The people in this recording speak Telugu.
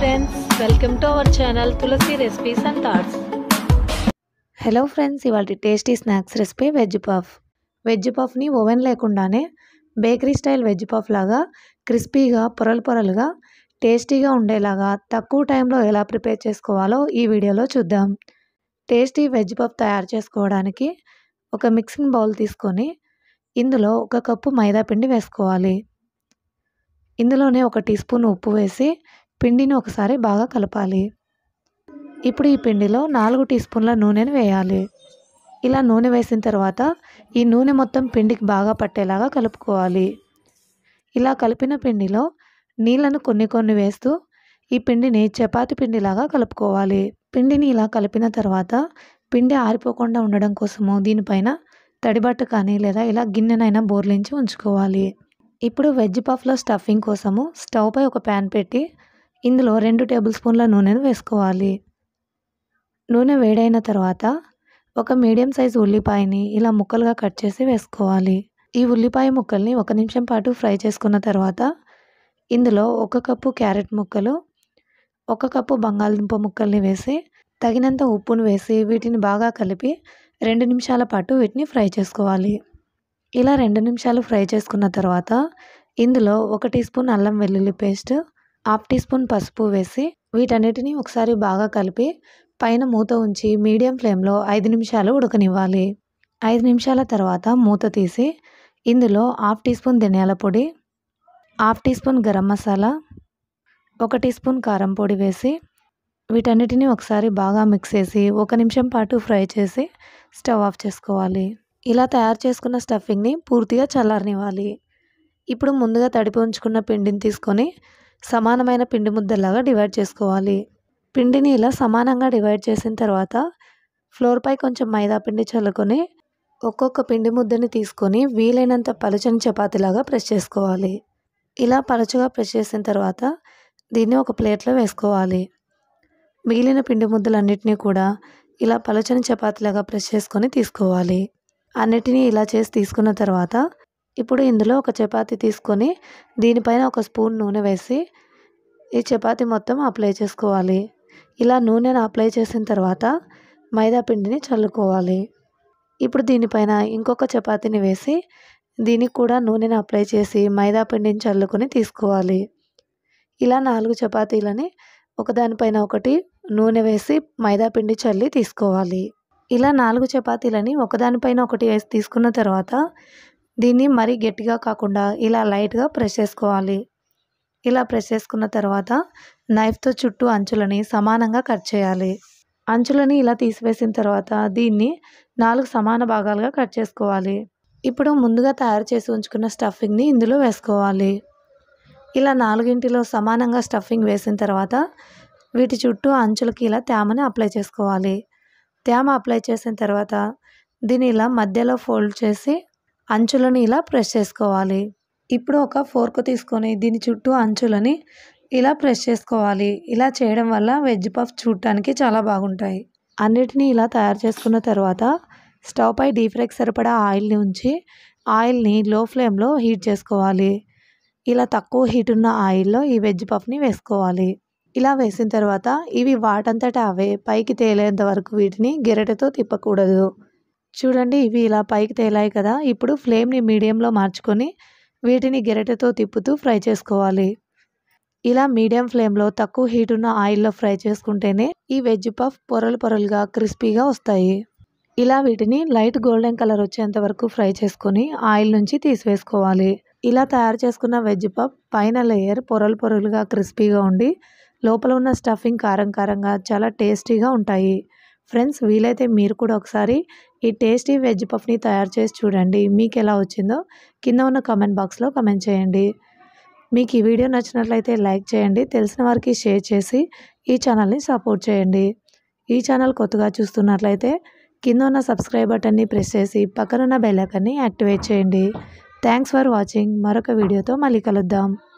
friends welcome to our channel Tulasi recipes and thoughts hello friends ఇవాళ tasty snacks recipe veg puff veg పఫ్ని ఓవెన్ లేకుండానే బేకరీ స్టైల్ వెజ్ పఫ్ లాగా క్రిస్పీగా పొరలు పొరలుగా టేస్టీగా ఉండేలాగా తక్కువ టైంలో ఎలా ప్రిపేర్ చేసుకోవాలో ఈ వీడియోలో చూద్దాం టేస్టీ వెజ్ పఫ్ తయారు చేసుకోవడానికి ఒక మిక్సింగ్ బౌల్ తీసుకొని ఇందులో ఒక కప్పు మైదా పిండి వేసుకోవాలి ఇందులోనే ఒక టీ స్పూన్ ఉప్పు వేసి పిండిని ఒకసారి బాగా కలపాలి ఇప్పుడు ఈ పిండిలో నాలుగు టీ స్పూన్ల నూనెను వేయాలి ఇలా నూనె వేసిన తర్వాత ఈ నూనె మొత్తం పిండికి బాగా పట్టేలాగా కలుపుకోవాలి ఇలా కలిపిన పిండిలో నీళ్ళను కొన్ని కొన్ని వేస్తూ ఈ పిండిని చపాతి పిండిలాగా కలుపుకోవాలి పిండిని ఇలా కలిపిన తర్వాత పిండి ఆరిపోకుండా ఉండడం కోసము దీనిపైన తడిబట్ట కానీ లేదా ఇలా గిన్నెనైనా బోర్లించి ఉంచుకోవాలి ఇప్పుడు వెజ్ పఫ్లో స్టఫింగ్ కోసము స్టవ్ పై ఒక ప్యాన్ పెట్టి ఇందులో రెండు టేబుల్ స్పూన్ల నూనెను వేసుకోవాలి నూనె వేడైన తర్వాత ఒక మీడియం సైజు ఉల్లిపాయని ఇలా ముక్కలుగా కట్ చేసి వేసుకోవాలి ఈ ఉల్లిపాయ ముక్కల్ని ఒక నిమిషం పాటు ఫ్రై చేసుకున్న తర్వాత ఇందులో ఒక కప్పు క్యారెట్ ముక్కలు ఒక కప్పు బంగాళదుంప ముక్కల్ని వేసి తగినంత ఉప్పును వేసి వీటిని బాగా కలిపి రెండు నిమిషాల పాటు వీటిని ఫ్రై చేసుకోవాలి ఇలా రెండు నిమిషాలు ఫ్రై చేసుకున్న తర్వాత ఇందులో ఒక టీ స్పూన్ అల్లం వెల్లుల్లి పేస్ట్ హాఫ్ టీ స్పూన్ పసుపు వేసి వీటన్నిటిని ఒకసారి బాగా కలిపి పైన మూత ఉంచి మీడియం ఫ్లేమ్లో ఐదు నిమిషాలు ఉడకనివ్వాలి ఐదు నిమిషాల తర్వాత మూత తీసి ఇందులో హాఫ్ టీ స్పూన్ ధనియాల పొడి half teaspoon garam masala ఒక టీ స్పూన్ కారం పొడి వేసి వీటన్నిటిని ఒకసారి బాగా మిక్స్ చేసి ఒక నిమిషం పాటు ఫ్రై చేసి స్టవ్ ఆఫ్ చేసుకోవాలి ఇలా తయారు చేసుకున్న స్టఫింగ్ని పూర్తిగా చల్లారనివ్వాలి ఇప్పుడు ముందుగా తడిపి ఉంచుకున్న పిండిని తీసుకొని సమానమైన పిండి ముద్దలాగా డివైడ్ చేసుకోవాలి పిండిని ఇలా సమానంగా డివైడ్ చేసిన తర్వాత ఫ్లోర్పై కొంచెం మైదా పిండి చల్లుకొని ఒక్కొక్క పిండి ముద్దని తీసుకొని వీలైనంత పలుచని చపాతీలాగా ప్రెస్ చేసుకోవాలి ఇలా పలుచగా ప్రెస్ చేసిన తర్వాత దీన్ని ఒక ప్లేట్లో వేసుకోవాలి మిగిలిన పిండి ముద్దలన్నిటినీ కూడా ఇలా పలుచని చపాతీలాగా ప్రెస్ చేసుకొని తీసుకోవాలి అన్నిటినీ ఇలా చేసి తీసుకున్న తర్వాత ఇప్పుడు ఇందులో ఒక చపాతి తీసుకొని దీనిపైన ఒక స్పూన్ నూనె వేసి ఈ చపాతి మొత్తం అప్లై చేసుకోవాలి ఇలా నూనెను అప్లై చేసిన తర్వాత మైదా పిండిని చల్లుకోవాలి ఇప్పుడు దీనిపైన ఇంకొక చపాతీని వేసి దీనికి కూడా నూనెను అప్లై చేసి మైదా పిండిని చల్లుకొని తీసుకోవాలి ఇలా నాలుగు చపాతీలని ఒకదానిపైన ఒకటి నూనె వేసి మైదా పిండి చల్లి తీసుకోవాలి ఇలా నాలుగు చపాతీలని ఒకదానిపైన ఒకటి వేసి తీసుకున్న తర్వాత దీన్ని మరీ గట్టిగా కాకుండా ఇలా లైట్గా ప్రెస్ చేసుకోవాలి ఇలా ప్రెస్ చేసుకున్న తర్వాత నైఫ్తో చుట్టూ అంచులని సమానంగా కట్ చేయాలి అంచులని ఇలా తీసివేసిన తర్వాత దీన్ని నాలుగు సమాన భాగాలుగా కట్ చేసుకోవాలి ఇప్పుడు ముందుగా తయారు చేసి ఉంచుకున్న స్టఫింగ్ని ఇందులో వేసుకోవాలి ఇలా నాలుగింటిలో సమానంగా స్టఫింగ్ వేసిన తర్వాత వీటి చుట్టూ అంచులకి ఇలా తేమని అప్లై చేసుకోవాలి తేమ అప్లై చేసిన తర్వాత దీన్ని ఇలా మధ్యలో ఫోల్డ్ చేసి అంచులను ఇలా ప్రెస్ చేసుకోవాలి ఇప్పుడు ఒక ఫోర్క్ తీసుకొని దీని చుట్టూ అంచులని ఇలా ప్రెస్ చేసుకోవాలి ఇలా చేయడం వల్ల వెజ్ పఫ్ చూడటానికి చాలా బాగుంటాయి అన్నిటినీ ఇలా తయారు చేసుకున్న తర్వాత స్టవ్ పై డీప్ ఫ్రైకి సరిపడా ఆయిల్ని ఉంచి ఆయిల్ని లో ఫ్లేమ్లో హీట్ చేసుకోవాలి ఇలా తక్కువ హీట్ ఉన్న ఆయిల్లో ఈ వెజ్ పఫ్ని వేసుకోవాలి ఇలా వేసిన తర్వాత ఇవి వాటంతటా అవే పైకి తేలేంత వరకు వీటిని గెరటతో తిప్పకూడదు చూడండి ఇవి ఇలా పైకి తేలాయి కదా ఇప్పుడు ఫ్లేమ్ని మీడియంలో మార్చుకొని వీటిని గెరటెతో తిప్పుతూ ఫ్రై చేసుకోవాలి ఇలా మీడియం ఫ్లేమ్లో తక్కువ హీట్ ఉన్న ఆయిల్లో ఫ్రై చేసుకుంటేనే ఈ వెజ్ పఫ్ పొరలు పొరలుగా క్రిస్పీగా వస్తాయి ఇలా వీటిని లైట్ గోల్డెన్ కలర్ వచ్చేంత వరకు ఫ్రై చేసుకొని ఆయిల్ నుంచి తీసివేసుకోవాలి ఇలా తయారు చేసుకున్న వెజ్ పఫ్ పైన లేయర్ పొరలు పొరలుగా క్రిస్పీగా ఉండి లోపల ఉన్న స్టఫింగ్ కారం కారంగా చాలా టేస్టీగా ఉంటాయి ఫ్రెండ్స్ వీలైతే మీరు కూడా ఒకసారి ఈ టేస్టీ వెజ్ పఫ్ని తయారు చేసి చూడండి మీకు ఎలా వచ్చిందో కింద ఉన్న కమెంట్ బాక్స్లో కమెంట్ చేయండి మీకు ఈ వీడియో నచ్చినట్లయితే లైక్ చేయండి తెలిసిన వారికి షేర్ చేసి ఈ ఛానల్ని సపోర్ట్ చేయండి ఈ ఛానల్ కొత్తగా చూస్తున్నట్లయితే కింద ఉన్న సబ్స్క్రైబ్ బటన్ని ప్రెస్ చేసి పక్కనున్న బెల్లైకన్ని యాక్టివేట్ చేయండి థ్యాంక్స్ ఫర్ వాచింగ్ మరొక వీడియోతో మళ్ళీ కలుద్దాం